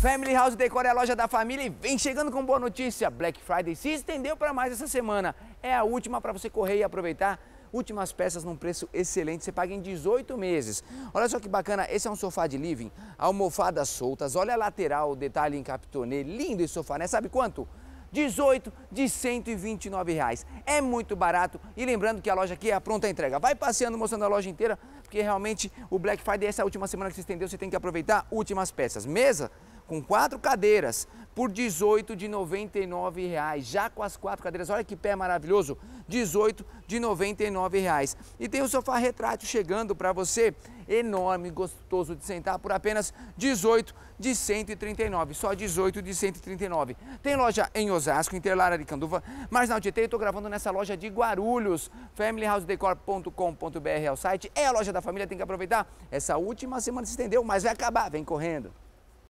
Family House Decor é a loja da família e vem chegando com boa notícia. Black Friday se estendeu para mais essa semana. É a última para você correr e aproveitar. Últimas peças num preço excelente, você paga em 18 meses. Olha só que bacana, esse é um sofá de living, almofadas soltas, olha a lateral, detalhe em capitonê, lindo esse sofá, né? Sabe quanto? 18 de 129 reais. É muito barato e lembrando que a loja aqui é a pronta entrega. Vai passeando mostrando a loja inteira, porque realmente o Black Friday é essa última semana que se estendeu, você tem que aproveitar últimas peças. Mesa com quatro cadeiras por 18 de 99 reais. Já com as quatro cadeiras, olha que pé maravilhoso, 18 de 99 reais. E tem o sofá retrátil chegando para você, enorme, gostoso de sentar por apenas 18 de 139, só 18 de 139. Tem loja em Osasco, Interlara de Canduva, mas na Tietê eu tô gravando nessa loja de Guarulhos. familyhousedecor.com.br é o site, é a loja da família, tem que aproveitar. Essa última semana se estendeu, mas vai acabar, vem correndo.